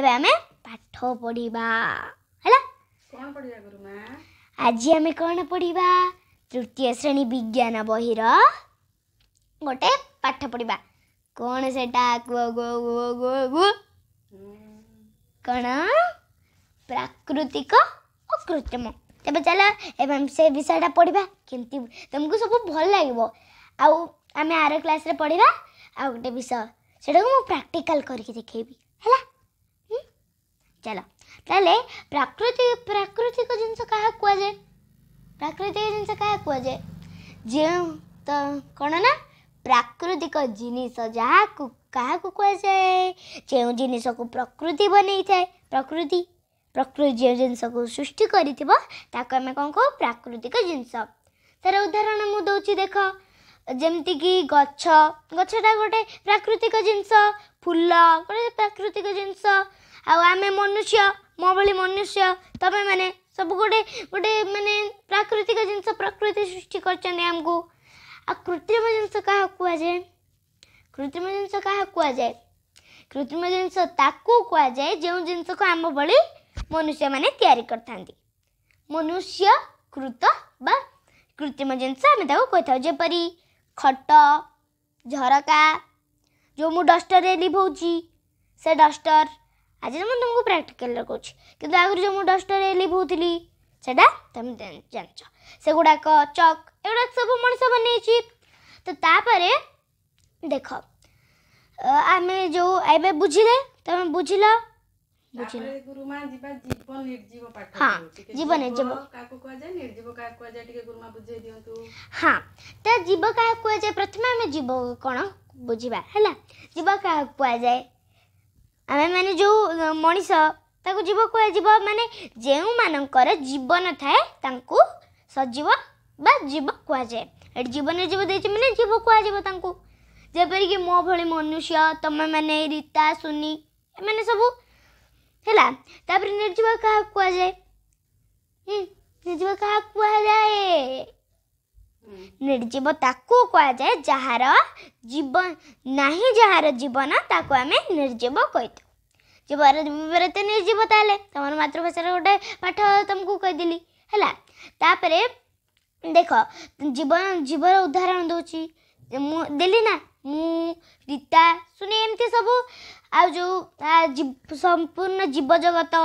ଏବେ ଆମେ ପାଠ ପଢ଼ିବା ହେଲା କ'ଣ ପଢ଼ିବା ଗୁରୁମା ଆଜି ଆମେ କ'ଣ ପଢ଼ିବା ତୃତୀୟ ଶ୍ରେଣୀ ବିଜ୍ଞାନ ବହିର ଗୋଟେ ପାଠ ପଢ଼ିବା କ'ଣ ସେଟା କ'ଣ ପ୍ରାକୃତିକ ଅକୃତ୍ରିମ ତେବେ ଚାଲ ଏବେ ଆମେ ସେ ବିଷୟଟା ପଢ଼ିବା କେମିତି ତୁମକୁ ସବୁ ଭଲ ଲାଗିବ ଆଉ ଆମେ ଆର କ୍ଲାସ୍ରେ ପଢ଼ିବା ଆଉ ଗୋଟେ ବିଷୟ ସେଟାକୁ ମୁଁ ପ୍ରାକ୍ଟିକାଲ୍ କରିକି ଦେଖେଇବି ହେଲା ଚାଲ ତାହେଲେ ପ୍ରାକୃତିକ ପ୍ରାକୃତିକ ଜିନିଷ କାହାକୁ କୁହାଯାଏ ପ୍ରାକୃତିକ ଜିନିଷ କାହାକୁ କୁହାଯାଏ ଯେଉଁ ତ କ'ଣ ନା ପ୍ରାକୃତିକ ଜିନିଷ ଯାହାକୁ କାହାକୁ କୁହାଯାଏ ଯେଉଁ ଜିନିଷକୁ ପ୍ରକୃତି ବନେଇଥାଏ ପ୍ରକୃତି ପ୍ରକୃତି ଯେଉଁ ଜିନିଷକୁ ସୃଷ୍ଟି କରିଥିବ ତାକୁ ଆମେ କ'ଣ କହୁ ପ୍ରାକୃତିକ ଜିନିଷ ତା'ର ଉଦାହରଣ ମୁଁ ଦେଉଛି ଦେଖ ଯେମିତିକି ଗଛ ଗଛଟା ଗୋଟେ ପ୍ରାକୃତିକ ଜିନିଷ ଫୁଲ ଗୋଟେ ପ୍ରାକୃତିକ ଜିନିଷ आम मनुष्य मो भि मनुष्य तमें मैंने सब गोटे गोटे मैंने प्राकृतिक जिनस प्रकृति सृष्टि करमको आ कृत्रिम जिनस क्या कहुए कृत्रिम जिनस क्या कहुए କୃତ୍ରିମ ଜିନିଷ ତାକୁ କୁହାଯାଏ ଯେଉଁ ଜିନିଷକୁ ଆମ ଭଳି ମନୁଷ୍ୟମାନେ ତିଆରି କରିଥାନ୍ତି ମନୁଷ୍ୟକୃତ ବା କୃତ୍ରିମ ଜିନିଷ ଆମେ ତାକୁ କହିଥାଉ ଯେପରି ଖଟ ଝରକା ଯେଉଁ ମୁଁ ଡଷ୍ଟରରେ ଲିଭଉଛି ସେ ଡଷ୍ଟର आज तुमको प्राक्टिकाल कौच कि आगे जो मुझे डस्टर लिभली से तुम जान से गुड़ाक चक एगुड़ा सब मनस बनई तो देख आम जो ए बुझे तुम बुझ जीव क्या कह प्रथम जीव कौन बुझा जीव क्या कह ଆମେମାନେ ଯେଉଁ ମଣିଷ ତାକୁ ଜୀବ କୁହାଯିବ ମାନେ ଯେଉଁମାନଙ୍କର ଜୀବନ ଥାଏ ତାଙ୍କୁ ସଜୀବ ବା ଜୀବ କୁହାଯାଏ ଏଠି ଜୀବନରେ ଜୀବ ଦେଇଛି ମାନେ ଜୀବ କୁହାଯିବ ତାଙ୍କୁ ଯେପରିକି ମୋ ଭଳି ମନୁଷ୍ୟ ତୁମେମାନେ ରୀତା ସୁନି ଏମାନେ ସବୁ ହେଲା ତାପରେ ନିର୍ଜୀବ କାହାକୁ କୁହାଯାଏ ନିର୍ଜୀବ କାହାକୁ କୁହାଯାଏ ନିର୍ଜୀବ ତାକୁ କୁହାଯାଏ ଯାହାର ଜୀବ ନାହିଁ ଯାହାର ଜୀବନ ତାକୁ ଆମେ ନିର୍ଜୀବ କହିଥାଉ ଜୀବର ବିପରୀତ ନିର୍ଜୀବ ତାହେଲେ ତମର ମାତୃଭାଷାର ଗୋଟେ ପାଠ ତମକୁ କହିଦେଲି ହେଲା ତାପରେ ଦେଖ ଜୀବନ ଜୀବର ଉଦାହରଣ ଦେଉଛି ମୁଁ ଦେଲି ନା ମୁଁ ରୀତା ଶୁଣି ଏମିତି ସବୁ ଆଉ ଯେଉଁ ସମ୍ପୂର୍ଣ୍ଣ ଜୀବଜଗତ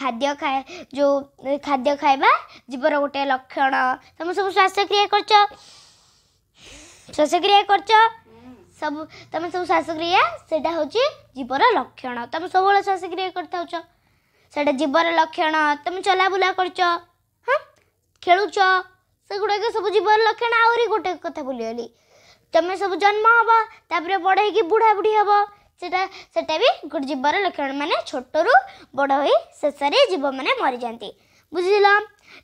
ଖାଦ୍ୟ ଖାଏ ଯେଉଁ ଖାଦ୍ୟ ଖାଇବା ଜୀବର ଗୋଟେ ଲକ୍ଷଣ ତୁମେ ସବୁ ଶ୍ୱାସକ୍ରିୟା କରୁଛ ଶ୍ୱାସକ୍ରିୟା କରୁଛ ସବୁ ତୁମେ ସବୁ ଶ୍ୱାସକ୍ରିୟା ସେଇଟା ହେଉଛି ଜୀବର ଲକ୍ଷଣ ତୁମେ ସବୁବେଳେ ଶ୍ୱାସକ୍ରିୟା କରିଥାଉଛ ସେଇଟା ଜୀବର ଲକ୍ଷଣ ତୁମେ ଚଲାବୁଲା କରୁଛ ହଁ ଖେଳୁଛ ସେଗୁଡ଼ାକ ସବୁ ଜୀବନ ଲକ୍ଷଣ ଆହୁରି ଗୋଟେ କଥା ଭୁଲିଗଲି ତୁମେ ସବୁ ଜନ୍ମ ହେବ ତାପରେ ବଡ଼ ହେଇକି ବୁଢ଼ାବୁଢ଼ୀ ହେବ ସେଟା ସେଟା ବି ଗୋଟେ ଜୀବର ଲକ୍ଷଣ ମାନେ ଛୋଟରୁ ବଡ଼ ହୋଇ ଶେଷରେ ଜୀବମାନେ ମରିଯାଆନ୍ତି ବୁଝିଲ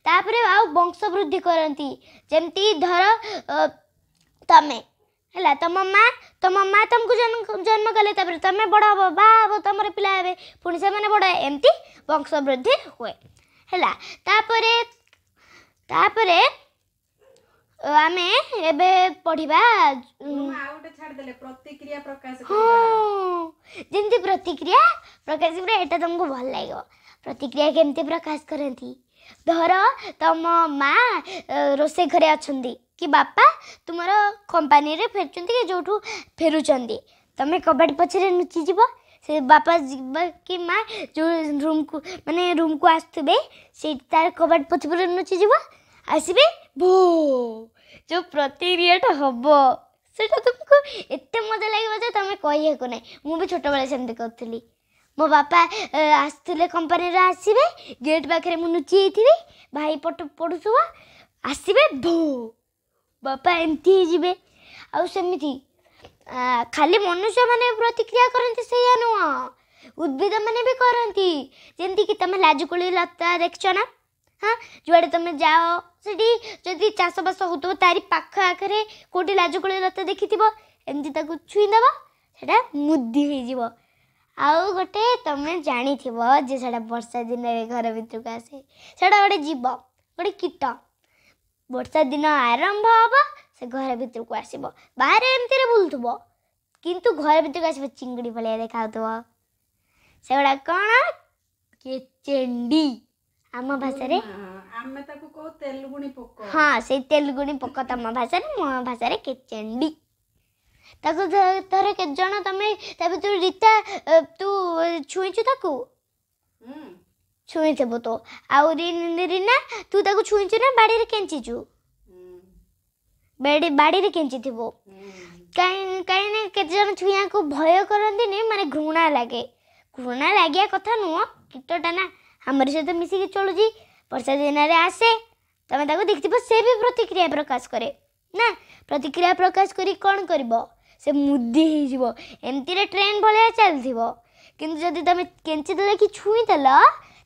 ତାପରେ ଆଉ ବଂଶ ବୃଦ୍ଧି କରନ୍ତି ଯେମିତି ଧର ତମେ ହେଲା ତମ ମା ତମ ମା ତମକୁ ଜନ୍ମ କଲେ ତାପରେ ତମେ ବଡ଼ ହବ ବାହା ହବ ତମର ପିଲା ହେବେ ପୁଣି ସେମାନେ ବଡ଼ ଏମିତି ବଂଶ ବୃଦ୍ଧି ହୁଏ ହେଲା ତାପରେ ତାପରେ ଆମେ ଏବେ ପଢ଼ିବା ଯେମିତି ପ୍ରତିକ୍ରିୟା ପ୍ରକାଶ ପୁରା ଏଇଟା ତୁମକୁ ଭଲ ଲାଗିବ ପ୍ରତିକ୍ରିୟା କେମିତି ପ୍ରକାଶ କରନ୍ତି ଧର ତମ ମା ରୋଷେଇ ଘରେ ଅଛନ୍ତି କି ବାପା ତୁମର କମ୍ପାନୀରେ ଫେରୁଛନ୍ତି କି ଯେଉଁଠୁ ଫେରୁଛନ୍ତି ତମେ କବାଟ ପଛରେ ଲୁଚିଯିବ ସେ ବାପା ଯିବା କି ମା ଯେଉଁ ରୁମ୍କୁ ମାନେ ରୁମ୍କୁ ଆସୁଥିବେ ସେଇଠି ତାର କବାଟ ପଛ ପଛରେ ଲୁଚିଯିବ ଆସିବେ ଭୋ ଯେଉଁ ପ୍ରତିକ୍ରିୟାଟା ହେବ ସେଇଟା ତୁମକୁ ଏତେ ମଜା ଲାଗିବ ଯେ ତୁମେ କହିବାକୁ ନାହିଁ ମୁଁ ବି ଛୋଟବେଳେ ସେମିତି କରୁଥିଲି ମୋ ବାପା ଆସିଥିଲେ କମ୍ପାନୀରେ ଆସିବେ ଗେଟ୍ ପାଖରେ ମୁଁ ଲୁଚି ହେଇଥିବି ଭାଇ ପଟ ପଡ଼ୁଥିବ ଆସିବେ ଭୋ ବାପା ଏମିତି ହେଇଯିବେ ଆଉ ସେମିତି ଖାଲି ମନୁଷ୍ୟମାନେ ପ୍ରତିକ୍ରିୟା କରନ୍ତି ସେଇଆ ନୁହଁ ଉଦ୍ଭିଦମାନେ ବି କରନ୍ତି ଯେମିତିକି ତୁମେ ଲାଜକୁଳି ଲତା ଦେଖିଛ ନା ହଁ ଯୁଆଡ଼େ ତୁମେ ଯାଅ ସେଠି ଯଦି ଚାଷବାସ ହେଉଥିବ ତାରି ପାଖ ଆଖରେ କେଉଁଠି ଲାଜକୁଳି ଲତା ଦେଖିଥିବ ଏମିତି ତାକୁ ଛୁଇଁଦେବ ସେଇଟା ମୁଦି ହେଇଯିବ ଆଉ ଗୋଟେ ତୁମେ ଜାଣିଥିବ ଯେ ସେଇଟା ବର୍ଷା ଦିନରେ ଘର ଭିତରକୁ ଆସେ ସେଇଟା ଗୋଟେ ଜୀବ ଗୋଟେ କୀଟ ବର୍ଷା ଦିନ ଆରମ୍ଭ ହବ ସେ ଘର ଭିତରକୁ ଆସିବ ବାହାରେ ଏମିତିରେ ବୁଲୁଥିବ କିନ୍ତୁ ଘର ଭିତରକୁ ଆସିବ ଚିଙ୍ଗୁଡ଼ି ଭଳିଆ ଦେଖାଯାଉଥିବ ସେଗୁଡ଼ା କ'ଣ କେଚେଣ୍ଡି ଆମ ଭାଷାରେ ଆମେ ତାକୁ କହୁ ତେଲୁଗୁଣି ପୋକ ହଁ ସେଇ ତେଲୁଗୁଣି ପୋକ ତମ ଭାଷାରେ ମୋ ଭାଷାରେ କେଚେଣ୍ଡି ତାକୁ ଥରେ କେତେ ଜଣ ତମେ ତାପରେ ତୁ ରୀତା ତୁ ଛୁଇଁଛୁ ତାକୁ ଛୁଇଁଥିବୁ ତୁ ଆଉ ରିନା ତୁ ତାକୁ ଛୁଇଁଛୁ ନା ବାଡ଼ିରେ କେଞ୍ଚିଛୁ ବାଡ଼ିରେ କେଞ୍ଚିଥିବୁ କାହିଁ କାହିଁକିନା କେତେଜଣ ଛୁଇଁବାକୁ ଭୟ କରନ୍ତିନି ମାନେ ଘୃଣା ଲାଗେ ଘୃଣା ଲାଗିବା କଥା ନୁହଁ କୀଟଟା ନା ଆମର ସହିତ ମିଶିକି ଚଳୁଛି ବର୍ଷା ଦିନରେ ଆସେ ତୁମେ ତାକୁ ଦେଖିଥିବ ସେ ବି ପ୍ରତିକ୍ରିୟା ପ୍ରକାଶ କରେ ନା ପ୍ରତିକ୍ରିୟା ପ୍ରକାଶ କରି କ'ଣ କରିବ ସେ ମୁଦି ହେଇଯିବ ଏମିତିରେ ଟ୍ରେନ୍ ଭଳିଆ ଚାଲିଥିବ କିନ୍ତୁ ଯଦି ତୁମେ କେଞ୍ଚି ଦେଲେ କି ଛୁଇଁ ଦେଲ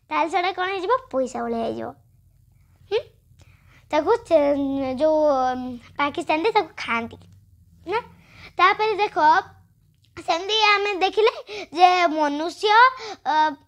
ତାହେଲେ ସେଇଟା କ'ଣ ହେଇଯିବ ପଇସା ଭଳିଆ ହେଇଯିବ ତାକୁ ଯେଉଁ ପାକିସ୍ତାନରେ ତାକୁ ଖାଆନ୍ତି ନା ତାପରେ ଦେଖ ସେମିତି ଆମେ ଦେଖିଲେ ଯେ ମନୁଷ୍ୟ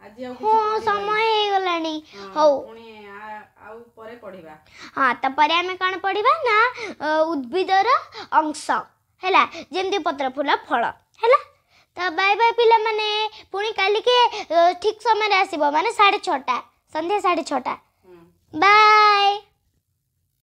ହଁ ସମୟ ହେଇଗଲାଣି ହଉ ହଁ ତାପରେ ଆମେ କ'ଣ ପଢ଼ିବା ନା ଉଦ୍ଭିଦର ଅଂଶ ହେଲା ଯେମିତି ପତ୍ର ଫୁଲ ଫଳ ହେଲା ତ ବାଏ ବାଏ ପିଲାମାନେ ପୁଣି କାଲିକି ଠିକ୍ ସମୟରେ ଆସିବ ମାନେ ସାଢ଼େ ଛଅଟା ସନ୍ଧ୍ୟା ସାଢ଼େ ଛଅଟା ବାଏ